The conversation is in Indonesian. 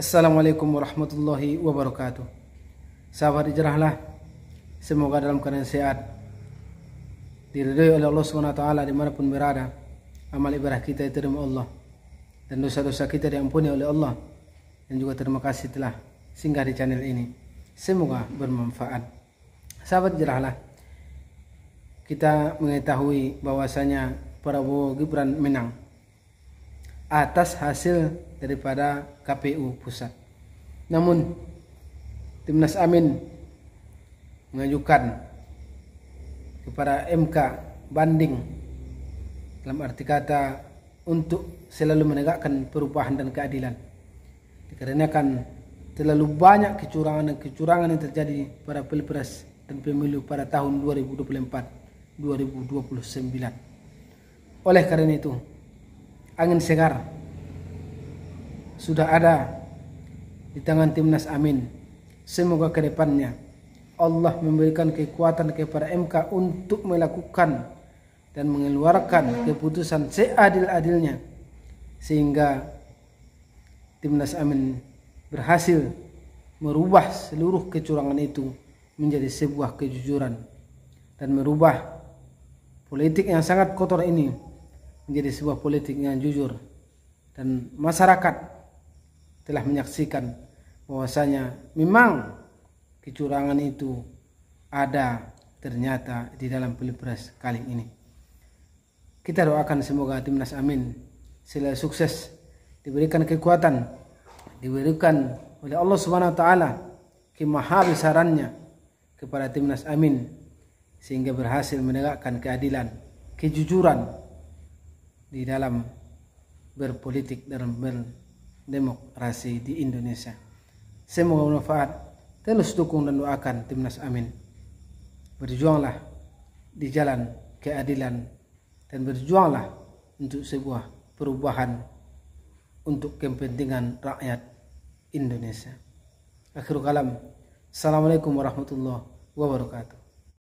Assalamualaikum warahmatullahi wabarakatuh Sahabat hijrahlah Semoga dalam keadaan sehat Diridui oleh Allah SWT dimanapun berada Amal ibadah kita diterima Allah Dan dosa-dosa kita diampuni oleh Allah Dan juga terima kasih telah singgah di channel ini Semoga bermanfaat Sahabat hijrahlah Kita mengetahui bahwasanya Prabowo Gibran menang atas hasil daripada KPU pusat. Namun Timnas Amin mengajukan kepada MK banding dalam arti kata untuk selalu menegakkan perubahan dan keadilan. Dikarenakan terlalu banyak kecurangan dan kecurangan yang terjadi pada Pilpres dan Pemilu pada tahun 2024 2029. Oleh karena itu, angin segar sudah ada di tangan timnas amin semoga kedepannya Allah memberikan kekuatan kepada MK untuk melakukan dan mengeluarkan keputusan seadil-adilnya sehingga timnas amin berhasil merubah seluruh kecurangan itu menjadi sebuah kejujuran dan merubah politik yang sangat kotor ini menjadi sebuah politik yang jujur dan masyarakat telah menyaksikan bahwasanya memang kecurangan itu ada ternyata di dalam pilpres kali ini. Kita doakan semoga timnas amin selalu sukses, diberikan kekuatan, diberikan oleh Allah Subhanahu wa taala kemahabesarannya kepada timnas amin sehingga berhasil menegakkan keadilan, kejujuran di dalam berpolitik dalam berdemokrasi di Indonesia. Semoga bermanfaat. Terus dukung dan doakan timnas amin. Berjuanglah di jalan keadilan dan berjuanglah untuk sebuah perubahan untuk kepentingan rakyat Indonesia. Akhirul kalam. Assalamualaikum warahmatullahi wabarakatuh.